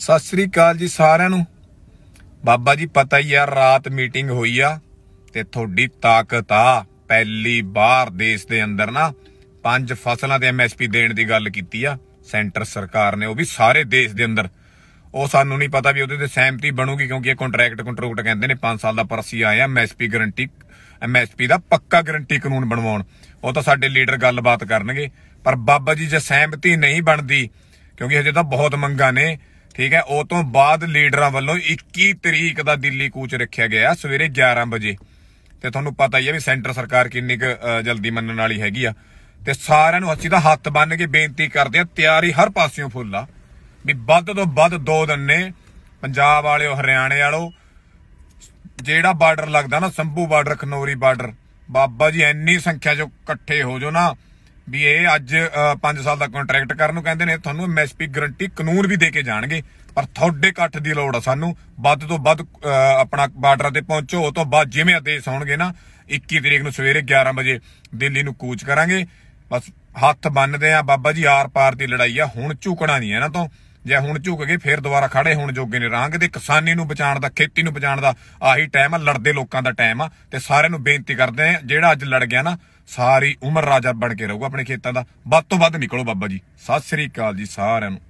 ਸਤਿ ਸ੍ਰੀ ਅਕਾਲ ਜੀ ਸਾਰਿਆਂ ਨੂੰ ਬਾਬਾ ਜੀ ਪਤਾ ਹੀ ਆ ਰਾਤ ਮੀਟਿੰਗ ਹੋਈ ਆ ਤੇ ਤੁਹਾਡੀ ਤਾਕਤ ਆ ਪਹਿਲੀ ਵਾਰ ਦੇਸ਼ ਦੇ ਅੰਦਰ ਨਾ ਪੰਜ ਫਸਲਾਂ ਤੇ ਐਮਐਸਪੀ ਦੇਣ ਦੀ ਗੱਲ ਕੀਤੀ ਆ ਸੈਂਟਰ ਸਰਕਾਰ ਨੇ ਉਹ ਵੀ ਸਾਰੇ ਦੇਸ਼ ਦੇ ਅੰਦਰ ਉਹ ਸਾਨੂੰ ਨਹੀਂ ਪਤਾ ਵੀ ਉਹਦੇ ਤੇ ਸਹਿਮਤੀ ਬਣੂਗੀ ਕਿਉਂਕਿ ਇਹ ਕੰਟਰੈਕਟ ਕੰਟਰੋਕਟ ਕਹਿੰਦੇ ਨੇ 5 ਸਾਲ ਦਾ ਪਰਸੀ ਆਇਆ ਐਮਐਸਪੀ ਗਾਰੰਟੀ ਐਮਐਸਪੀ ਦਾ ਪੱਕਾ ਗਾਰੰਟੀ ਕਾਨੂੰਨ ਬਣਵਾਉਣ ਉਹ ਤਾਂ ਸਾਡੇ ਲੀਡਰ ਗੱਲਬਾਤ ਕਰਨਗੇ ਪਰ ਬਾਬਾ ਜੀ ਜੇ ਸਹਿਮਤੀ ਨਹੀਂ ਬਣਦੀ ਕਿਉਂਕਿ ਹਜੇ ਤਾਂ ਬਹੁਤ ਮੰਗਾ ਨੇ ਠੀਕ ਹੈ ਉਹ ਤੋਂ ਬਾਅਦ ਲੀਡਰਾਂ ਵੱਲੋਂ 21 ਤਰੀਕ ਦਾ ਦਿੱਲੀ ਕੂਚ ਰੱਖਿਆ ਗਿਆ ਸਵੇਰੇ 11 ਵਜੇ ਤੇ ਤੁਹਾਨੂੰ ਪਤਾ ਹੀ ਹੈ ਵੀ ਸੈਂਟਰ ਸਰਕਾਰ ਕਿੰਨੀ ਕੁ ਜਲਦੀ ਮੰਨਣ ਵਾਲੀ ਹੈਗੀ ਆ ਤੇ ਸਾਰਿਆਂ ਨੂੰ ਹੱਸੀ ਦਾ ਹੱਥ ਬੰਨ ਕੇ ਬੇਨਤੀ ਕਰਦੇ ਆ ਤਿਆਰੀ ਹਰ ਪਾਸਿਓਂ ਫੁੱਲ ਆ ਵੀ ਵੱਧ ਤੋਂ ਵੱਧ ਦੋ ਦਿਨ ਨੇ ਪੰਜਾਬ ਵਾਲਿਓ ਹਰਿਆਣੇ ਵਾਲੋ ਜਿਹੜਾ ਬਾਰਡਰ ਲੱਗਦਾ ਨਾ ਸੰਭੂ ਬਾਰਡਰ ਖਨੋਰੀ ਬਾਰਡਰ ਬਾਬਾ ਜੀ ਇੰਨੀ ਸੰਖਿਆ 'ਚ ਇਕੱਠੇ ਹੋ ਜੋ ਨਾ ਵੀ ਇਹ ਅੱਜ 5 ਸਾਲ ਦਾ ਕੰਟਰੈਕਟ ਕਰਨ ਨੂੰ ਕਹਿੰਦੇ ਨੇ ਤੁਹਾਨੂੰ ਐਮਐਸਪੀ ਗਰੰਟੀ ਕਾਨੂੰਨ ਵੀ ਦੇ ਕੇ ਜਾਣਗੇ ਪਰ ਤੁਹਾਡੇ ਇਕੱਠ ਦੀ ਲੋੜ ਆ ਸਾਨੂੰ ਵੱਧ ਤੋਂ ਵੱਧ ਆਪਣਾ ਬਾਰਡਰ ਤੇ ਪਹੁੰਚੋ ਉਹ ਤੋਂ ਬਾਅਦ ਜਿਵੇਂ ਆਦੇਸ਼ ਆਉਣਗੇ ਨਾ 21 ਤਰੀਕ ਨੂੰ ਸਵੇਰੇ 11 ਵਜੇ ਦਿੱਲੀ ਨੂੰ ਕੂਚ ਕਰਾਂਗੇ ਬਸ ਹੱਥ ਬੰਨਦੇ ਆ ਬਾਬਾ ਜੀ ਆਰ ਪਾਰ ਦੀ ਲੜਾਈ ਆ ਹੁਣ ਝੁਕਣਾ ਨਹੀਂ ਇਹਨਾਂ ਤੋਂ ਜੇ ਹੁਣ ਝੁਕ ਗਏ ਫੇਰ ਦੁਬਾਰਾ ਖੜੇ ਹੋਣ ਜੋਗੇ ਨੇ ਰਾਂਗ ਦੇ ਕਿਸਾਨੀ ਨੂੰ ਬਚਾਉਣ ਦਾ ਖੇਤੀ ਨੂੰ ਬਚਾਉਣ ਦਾ ਆਹੀ ਟਾਈਮ ਆ ਲੜਦੇ ਲੋਕਾਂ ਦਾ ਟਾਈਮ ਆ ਤੇ ਸਾਰਿਆਂ ਨੂੰ ਬੇਨਤੀ ਕਰਦੇ ਆ ਜਿਹੜਾ ਅੱਜ ਲੜ ਗਿਆ ਨਾ ਸਾਰੀ ਉਮਰ ਰਾਜਾ ਬਣ ਕੇ ਰਹੂਗਾ ਆਪਣੇ ਖੇਤਾਂ ਦਾ ਵੱਧ ਤੋਂ ਵੱਧ ਨਿਕਲੋ ਬਾਬਾ ਜੀ ਸਤਿ ਸ੍ਰੀ ਅਕਾਲ ਜੀ ਸਾਰਿਆਂ ਨੂੰ